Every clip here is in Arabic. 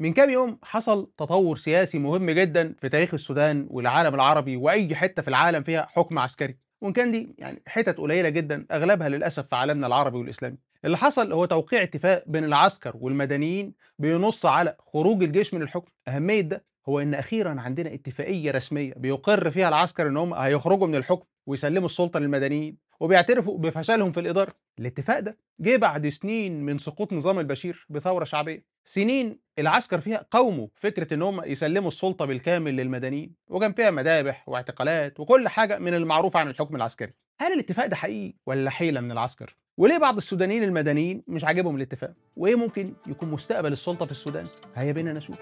من كام يوم حصل تطور سياسي مهم جدا في تاريخ السودان والعالم العربي واي حته في العالم فيها حكم عسكري وان كان دي يعني حتت قليله جدا اغلبها للاسف في عالمنا العربي والاسلامي اللي حصل هو توقيع اتفاق بين العسكر والمدنيين بينص على خروج الجيش من الحكم اهميه ده هو ان اخيرا عندنا اتفاقيه رسميه بيقر فيها العسكر ان هم هيخرجوا من الحكم ويسلموا السلطه للمدنيين وبيعترفوا بفشلهم في الاداره الاتفاق ده جه بعد سنين من سقوط نظام البشير بثوره شعبيه سنين العسكر فيها قاوموا فكره ان هم يسلموا السلطه بالكامل للمدنيين وكان فيها مذابح واعتقالات وكل حاجه من المعروف عن الحكم العسكري هل الاتفاق ده حقيقي ولا حيله من العسكر وليه بعض السودانيين المدنيين مش عاجبهم الاتفاق وايه ممكن يكون مستقبل السلطه في السودان هيا بينا نشوف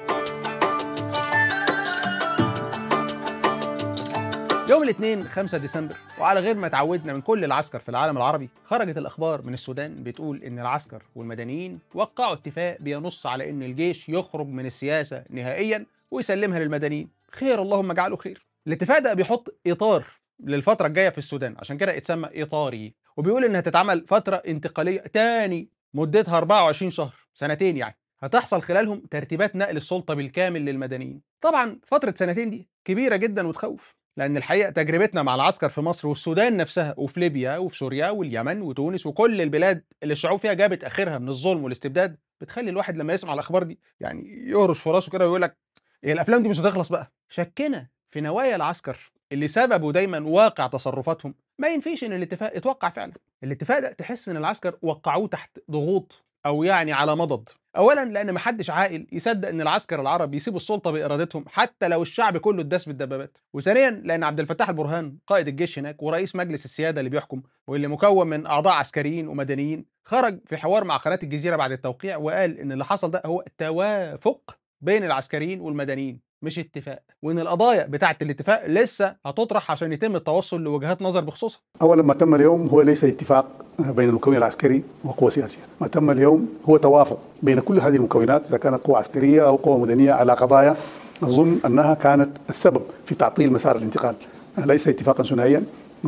يوم الاثنين 5 ديسمبر وعلى غير ما تعودنا من كل العسكر في العالم العربي خرجت الأخبار من السودان بتقول إن العسكر والمدنيين وقعوا اتفاق بينص على إن الجيش يخرج من السياسة نهائيا ويسلمها للمدنيين خير اللهم اجعله خير الاتفاق ده بيحط إطار للفترة الجاية في السودان عشان كده اتسمى إطاري وبيقول إنها تتعمل فترة انتقالية تاني مدتها 24 شهر سنتين يعني هتحصل خلالهم ترتيبات نقل السلطة بالكامل للمدنيين طبعا فترة سنتين دي كبيرة جدا وتخوف لان الحقيقه تجربتنا مع العسكر في مصر والسودان نفسها وفي ليبيا وفي سوريا واليمن وتونس وكل البلاد اللي الشعوب فيها جابت اخرها من الظلم والاستبداد بتخلي الواحد لما يسمع الاخبار دي يعني يهرش في راسه كده ويقول لك إيه الافلام دي مش هتخلص بقى شكنا في نوايا العسكر اللي سببه دايما واقع تصرفاتهم ما ينفيش ان الاتفاق اتوقع فعلا الاتفاق ده تحس ان العسكر وقعوه تحت ضغوط او يعني على مضض اولا لان محدش عاقل يصدق ان العسكر العرب يسيبوا السلطه بارادتهم حتى لو الشعب كله اتداس بالدبابات وثانيا لان عبد الفتاح البرهان قائد الجيش هناك ورئيس مجلس السياده اللي بيحكم واللي مكون من اعضاء عسكريين ومدنيين خرج في حوار مع قناه الجزيره بعد التوقيع وقال ان اللي حصل ده هو توافق بين العسكريين والمدنيين مش اتفاق وان القضايا بتاعه الاتفاق لسه هتطرح عشان يتم التوصل لوجهات نظر بخصوصها اولا ما تم اليوم هو ليس اتفاق بين المكون العسكري وقوى سياسيه ما تم اليوم هو توافق بين كل هذه المكونات اذا كانت قوى عسكريه او قوى مدنيه على قضايا اظن انها كانت السبب في تعطيل مسار الانتقال ليس اتفاقا ثنائيا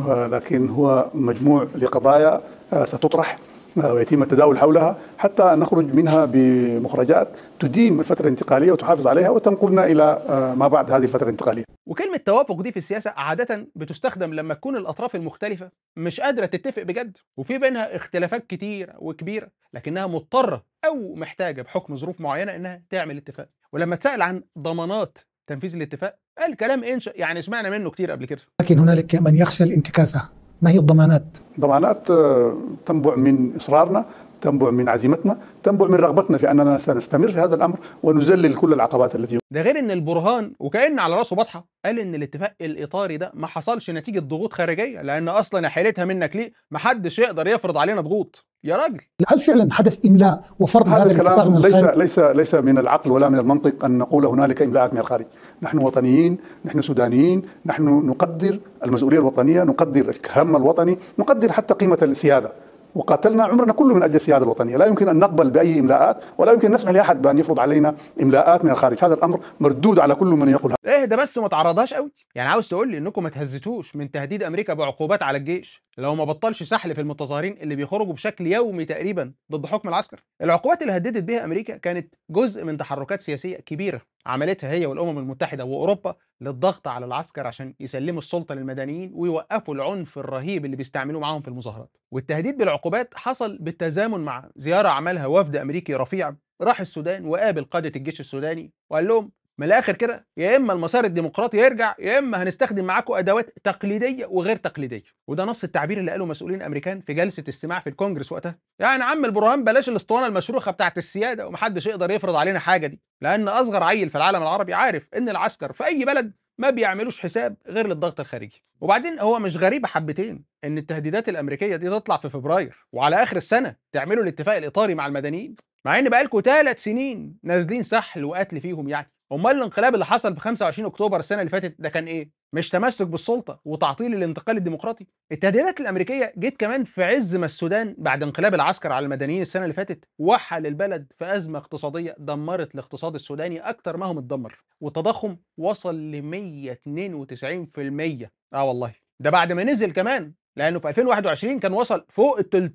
لكن هو مجموع لقضايا آه، ستطرح آه، ويتم التداول حولها حتى نخرج منها بمخرجات تدين الفترة الانتقالية وتحافظ عليها وتنقلنا إلى آه، ما بعد هذه الفترة الانتقالية وكلمة توافق دي في السياسة عادة بتستخدم لما تكون الأطراف المختلفة مش قادرة تتفق بجد وفي بينها اختلافات كتير وكبيرة لكنها مضطرة أو محتاجة بحكم ظروف معينة إنها تعمل اتفاق ولما تسأل عن ضمانات تنفيذ الاتفاق الكلام إنش... يعني سمعنا منه كتير قبل كده لكن هنالك من يخشى الانتكاسه ما هي الضمانات؟ ضمانات آه، تنبع من إصرارنا تنبع من عزيمتنا تنبع من رغبتنا في أننا سنستمر في هذا الأمر ونذلل كل العقبات التي ده غير أن البرهان وكأن على رأسه بطحة قال أن الاتفاق الإطاري ده ما حصلش نتيجة ضغوط خارجية لأن أصلا حيلتها منك ليه ما حدش يقدر يفرض علينا ضغوط يا راجل هل فعلا حدث املاء وفرض هذا, هذا الكلام من ليس الخارج؟ ليس ليس من العقل ولا من المنطق ان نقول هنالك املاءات من الخارج، نحن وطنيين، نحن سودانيين، نحن نقدر المسؤوليه الوطنيه، نقدر الهم الوطني، نقدر حتى قيمه السياده، وقاتلنا عمرنا كله من اجل السياده الوطنيه، لا يمكن ان نقبل باي املاءات ولا يمكن نسمح لاحد بان يفرض علينا املاءات من الخارج، هذا الامر مردود على كل من يقول هذا. اهدى بس ما تعرضهاش قوي، يعني عاوز تقول لي انكم ما تهزتوش من تهديد امريكا بعقوبات على الجيش لو ما بطلش سحل في المتظاهرين اللي بيخرجوا بشكل يومي تقريبا ضد حكم العسكر. العقوبات اللي هددت بها امريكا كانت جزء من تحركات سياسيه كبيره عملتها هي والامم المتحده واوروبا للضغط على العسكر عشان يسلموا السلطه للمدنيين ويوقفوا العنف الرهيب اللي بيستعملوه معاهم في المظاهرات والتهديد بالعقوبات حصل بالتزامن مع زياره عملها وفد امريكي رفيع راح السودان وقابل قاده الجيش السوداني وقال لهم من الاخر كده يا اما المسار الديمقراطي يرجع يا اما هنستخدم معاكم ادوات تقليديه وغير تقليديه وده نص التعبير اللي قاله مسؤولين امريكان في جلسه استماع في الكونجرس وقتها يعني عم البرهان بلاش الاسطوانه المشروخه بتاعه السياده ومحدش يقدر يفرض علينا حاجه دي لان اصغر عيل في العالم العربي عارف ان العسكر في اي بلد ما بيعملوش حساب غير للضغط الخارجي وبعدين هو مش غريبه حبتين ان التهديدات الامريكيه دي تطلع في فبراير وعلى اخر السنه تعملوا الاتفاق الاطاري مع المدنيين مع ان بقالكم ثلاث سنين نازلين سحل وقتل فيهم يعني امال الانقلاب اللي حصل في 25 اكتوبر السنه اللي فاتت ده كان ايه مش تمسك بالسلطه وتعطيل الانتقال الديمقراطي التهديدات الامريكيه جت كمان في عز ما السودان بعد انقلاب العسكر على المدنيين السنه اللي فاتت وحل البلد في ازمه اقتصاديه دمرت الاقتصاد السوداني اكتر ما هو متدمر والتضخم وصل ل 192% اه والله ده بعد ما نزل كمان لانه في 2021 كان وصل فوق ال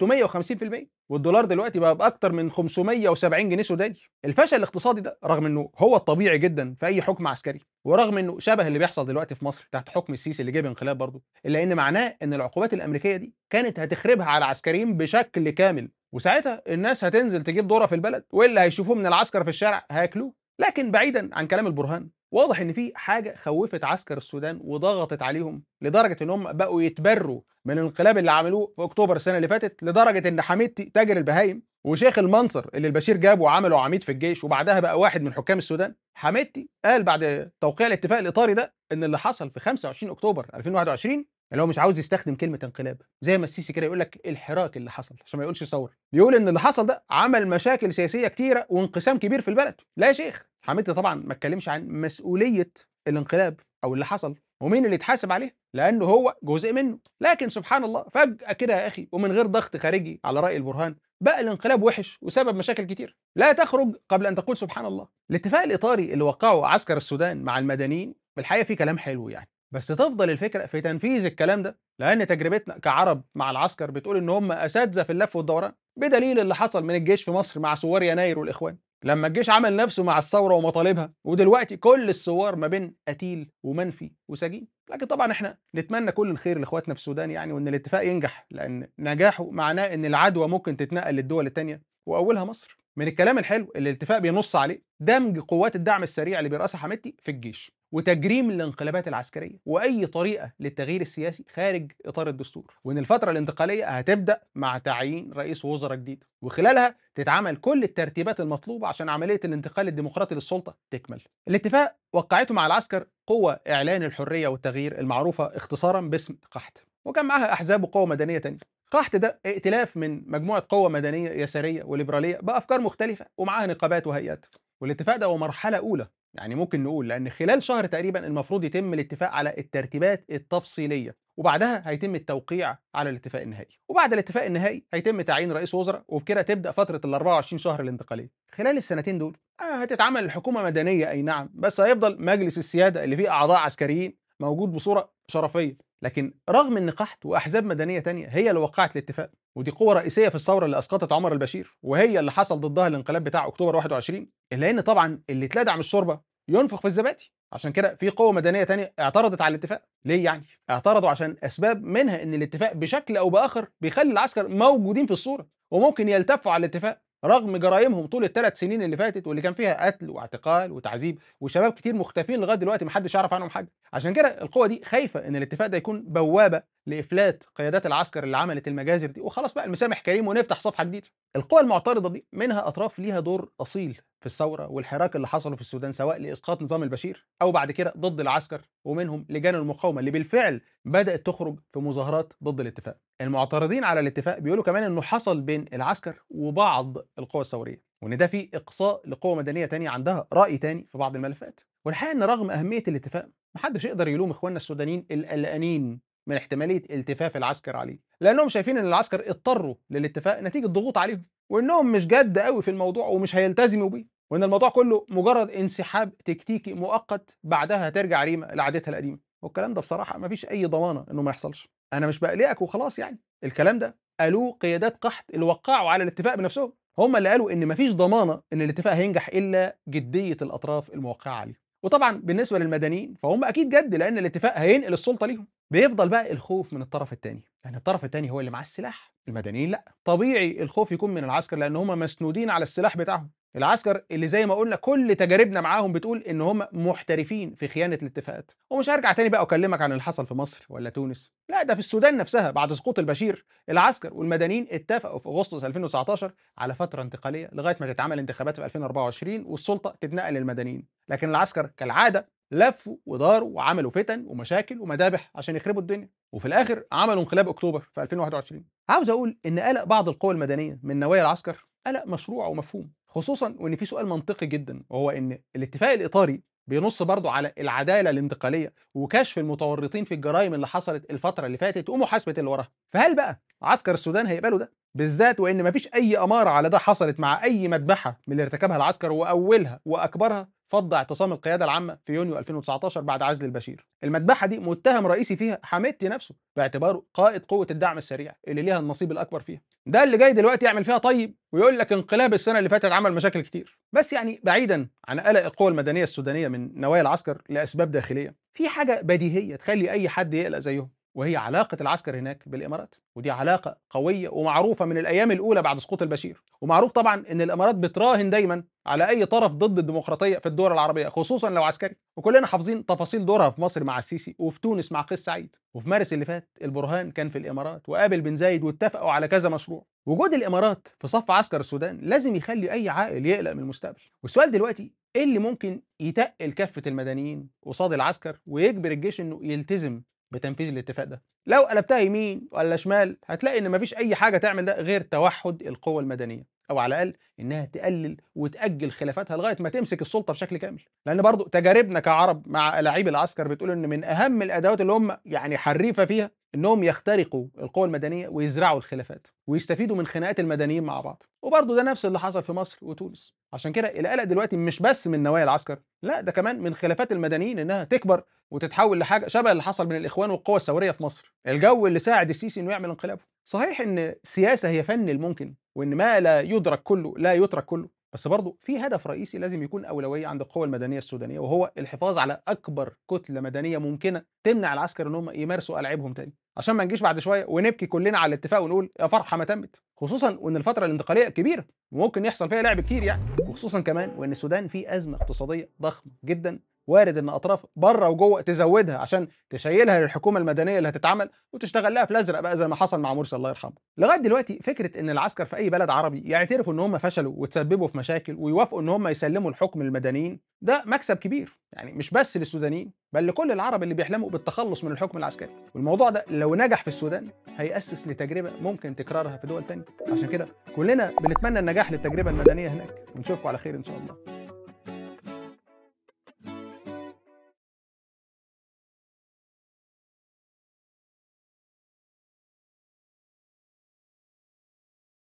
350% والدولار دلوقتي بقى باكتر من 570 جنيه سوداني الفشل الاقتصادي ده رغم انه هو الطبيعي جدا في اي حكم عسكري ورغم انه شبه اللي بيحصل دلوقتي في مصر تحت حكم السيسي اللي جاب انقلاب برضه الا ان معناه ان العقوبات الامريكيه دي كانت هتخربها على العسكريين بشكل كامل وساعتها الناس هتنزل تجيب دوره في البلد واللي هيشوفوه من العسكر في الشارع هياكلوه لكن بعيدا عن كلام البرهان واضح ان في حاجه خوفت عسكر السودان وضغطت عليهم لدرجه ان هم بقوا يتبروا من الانقلاب اللي عملوه في اكتوبر السنه اللي فاتت لدرجه ان حميدتي تاجر البهايم وشيخ المنصر اللي البشير جابه وعمله عميد في الجيش وبعدها بقى واحد من حكام السودان حميدتي قال بعد توقيع الاتفاق الاطاري ده ان اللي حصل في 25 اكتوبر 2021 اللي يعني هو مش عاوز يستخدم كلمه انقلاب زي ما السيسي كده يقول لك الحراك اللي حصل عشان ما يقولش ثوره بيقول ان اللي حصل ده عمل مشاكل سياسيه كتيره وانقسام كبير في البلد لا يا شيخ حميدتي طبعا ما اتكلمش عن مسؤوليه الانقلاب او اللي حصل ومين اللي يتحاسب عليه لانه هو جزء منه لكن سبحان الله فجاه كده يا اخي ومن غير ضغط خارجي على راي البرهان بقى الانقلاب وحش وسبب مشاكل كتير لا تخرج قبل ان تقول سبحان الله الاتفاق الاطاري اللي وقعه عسكر السودان مع المدنيين الحقيقه فيه كلام حلو يعني بس تفضل الفكره في تنفيذ الكلام ده لان تجربتنا كعرب مع العسكر بتقول ان هم اساتذه في اللف والدوران بدليل اللي حصل من الجيش في مصر مع ثوار يناير والاخوان لما الجيش عمل نفسه مع الثوره ومطالبها ودلوقتي كل الثوار ما بين قتيل ومنفي وسجين لكن طبعا احنا نتمنى كل الخير لاخواتنا في السودان يعني وان الاتفاق ينجح لان نجاحه معناه ان العدوى ممكن تتنقل للدول الثانيه واولها مصر من الكلام الحلو اللي الاتفاق بينص عليه دمج قوات الدعم السريع اللي بيرأسها حمدتي في الجيش وتجريم الانقلابات العسكريه واي طريقه للتغيير السياسي خارج اطار الدستور وان الفتره الانتقاليه هتبدا مع تعيين رئيس وزراء جديد وخلالها تتعمل كل الترتيبات المطلوبه عشان عمليه الانتقال الديمقراطي للسلطه تكمل الاتفاق وقعته مع العسكر قوى اعلان الحريه والتغيير المعروفه اختصارا باسم قحط وكان معاها احزاب وقوى مدنيه تانية قحط ده ائتلاف من مجموعه قوى مدنيه يساريه وليبراليه بافكار مختلفه ومعاها نقابات وهيئات والاتفاق ده هو مرحله اولى يعني ممكن نقول لأن خلال شهر تقريبا المفروض يتم الاتفاق على الترتيبات التفصيلية وبعدها هيتم التوقيع على الاتفاق النهائي وبعد الاتفاق النهائي هيتم تعيين رئيس وزراء وبكده تبدا فتره ال 24 شهر الانتقاليه خلال السنتين دول آه، هتتعمل الحكومه مدنيه اي نعم بس هيفضل مجلس السياده اللي فيه اعضاء عسكريين موجود بصوره شرفيه لكن رغم ان قحط واحزاب مدنيه تانية هي اللي وقعت الاتفاق ودي قوه رئيسيه في الثوره اللي اسقطت عمر البشير وهي اللي حصل ضدها الانقلاب بتاع اكتوبر 21 الا ان طبعا اللي اتلدع من الشوربه ينفخ في الزبادي عشان كده في قوة مدنية تانية اعترضت على الاتفاق، ليه يعني؟ اعترضوا عشان أسباب منها إن الاتفاق بشكل أو بآخر بيخلي العسكر موجودين في الصورة وممكن يلتفوا على الاتفاق رغم جرائمهم طول الثلاث سنين اللي فاتت واللي كان فيها قتل واعتقال وتعذيب وشباب كتير مختفين لغايه دلوقتي محدش يعرف عنهم حاجه عشان كده القوه دي خايفه ان الاتفاق ده يكون بوابه لافلات قيادات العسكر اللي عملت المجازر دي وخلاص بقى المسامح كريم ونفتح صفحه جديده القوى المعترضه دي منها اطراف ليها دور اصيل في الثوره والحراك اللي حصلوا في السودان سواء لاسقاط نظام البشير او بعد كده ضد العسكر ومنهم لجان المقاومه اللي بالفعل بدات تخرج في مظاهرات ضد الاتفاق. المعترضين على الاتفاق بيقولوا كمان انه حصل بين العسكر وبعض القوى الثوريه وان ده فيه اقصاء لقوى مدنيه تانية عندها راي تاني في بعض الملفات. والحقيقه ان رغم اهميه الاتفاق محدش يقدر يلوم اخواننا السودانيين القلقانين من احتماليه التفاف العسكر عليه لانهم شايفين ان العسكر اضطروا للاتفاق نتيجه ضغوط عليهم وانهم مش جد قوي في الموضوع ومش هيلتزموا بيه وان الموضوع كله مجرد انسحاب تكتيكي مؤقت بعدها ترجع ريما لعادتها القديمه والكلام ده بصراحه ما فيش اي ضمانه انه ما يحصلش انا مش بقلقك وخلاص يعني الكلام ده قالوه قيادات قحط اللي وقعوا على الاتفاق بنفسهم هم اللي قالوا ان ما فيش ضمانه ان الاتفاق هينجح الا جديه الاطراف الموقعه عليه وطبعا بالنسبه للمدنيين فهم اكيد جد لان الاتفاق هينقل السلطه ليهم بيفضل بقى الخوف من الطرف الثاني لان يعني الطرف الثاني هو اللي معاه السلاح المدنيين لا طبيعي الخوف يكون من العسكر لان هم مسنودين على السلاح بتاعهم العسكر اللي زي ما قلنا كل تجاربنا معاهم بتقول ان هم محترفين في خيانه الاتفاقات ومش هرجع تاني بقى اكلمك عن اللي حصل في مصر ولا تونس لا ده في السودان نفسها بعد سقوط البشير العسكر والمدنيين اتفقوا في اغسطس 2019 على فتره انتقاليه لغايه ما تتعمل انتخابات في 2024 والسلطه تتنقل للمدنيين لكن العسكر كالعاده لفوا وداروا وعملوا فتن ومشاكل ومذابح عشان يخربوا الدنيا وفي الاخر عملوا انقلاب اكتوبر في 2021 عاوز اقول ان قلق بعض القوى المدنيه من نوايا العسكر قلق مشروع ومفهوم خصوصا وان في سؤال منطقي جدا وهو ان الاتفاق الاطاري بينص برضه على العداله الانتقاليه وكشف المتورطين في الجرائم اللي حصلت الفتره اللي فاتت ومحاسبه اللي وراها فهل بقى عسكر السودان هيقبلوا ده بالذات وان مفيش اي اماره على ده حصلت مع اي مذبحه من اللي ارتكبها العسكر واولها واكبرها فض اعتصام القياده العامه في يونيو 2019 بعد عزل البشير المذبحه دي متهم رئيسي فيها حميدتي نفسه باعتباره قائد قوه الدعم السريع اللي ليها النصيب الاكبر فيها ده اللي جاي دلوقتي يعمل فيها طيب ويقول لك انقلاب السنه اللي فاتت عمل مشاكل كتير بس يعني بعيدا عن قلق القوى المدنيه السودانيه من نوايا العسكر لاسباب داخليه في حاجه بديهيه تخلي اي حد يقلق زيهم وهي علاقة العسكر هناك بالإمارات ودي علاقة قوية ومعروفة من الأيام الأولى بعد سقوط البشير ومعروف طبعا أن الإمارات بتراهن دايما على أي طرف ضد الديمقراطية في الدول العربية خصوصا لو عسكري وكلنا حافظين تفاصيل دورها في مصر مع السيسي وفي تونس مع قيس سعيد وفي مارس اللي فات البرهان كان في الإمارات وقابل بن زايد واتفقوا على كذا مشروع وجود الإمارات في صف عسكر السودان لازم يخلي أي عاقل يقلق من المستقبل والسؤال دلوقتي ايه اللي ممكن يتقل كفه المدنيين قصاد العسكر ويجبر الجيش انه يلتزم بتنفيذ الاتفاق ده لو قلبتها يمين ولا شمال هتلاقي ان مفيش اي حاجه تعمل ده غير توحد القوى المدنيه او على الاقل انها تقلل وتاجل خلافاتها لغايه ما تمسك السلطه بشكل كامل لان برضو تجاربنا كعرب مع لعيب العسكر بتقول ان من اهم الادوات اللي هم يعني حريفه فيها انهم يخترقوا القوى المدنيه ويزرعوا الخلافات ويستفيدوا من خناقات المدنيين مع بعض وبرضه ده نفس اللي حصل في مصر وتونس عشان كده القلق دلوقتي مش بس من نوايا العسكر لا ده كمان من خلافات المدنيين انها تكبر وتتحول لحاجه شبه اللي حصل من الاخوان والقوى الثوريه في مصر الجو اللي ساعد السيسي انه يعمل انقلابه صحيح ان السياسه هي فن الممكن وان ما لا يدرك كله لا يترك كله بس برضه في هدف رئيسي لازم يكون اولويه عند القوى المدنيه السودانيه وهو الحفاظ على اكبر كتله مدنيه ممكنه تمنع العسكر ان هم يمارسوا العابهم تاني عشان ما نجيش بعد شويه ونبكي كلنا على الاتفاق ونقول يا فرحه ما تمت خصوصا وان الفتره الانتقاليه كبيره وممكن يحصل فيها لعب كتير يعني وخصوصا كمان وان السودان فيه ازمه اقتصاديه ضخمه جدا وارد ان اطراف بره وجوه تزودها عشان تشيلها للحكومه المدنيه اللي هتتعمل وتشتغل لها في الازرق بقى زي ما حصل مع مرسي الله يرحمه. لغايه دلوقتي فكره ان العسكر في اي بلد عربي يعترفوا ان هم فشلوا وتسببوا في مشاكل ويوافقوا ان هم يسلموا الحكم للمدنيين ده مكسب كبير يعني مش بس للسودانيين بل لكل العرب اللي بيحلموا بالتخلص من الحكم العسكري والموضوع ده لو نجح في السودان هيأسس لتجربه ممكن تكرارها في دول تانية عشان كده كلنا بنتمنى النجاح للتجربه المدنيه هناك ونشوفكم على خير ان شاء الله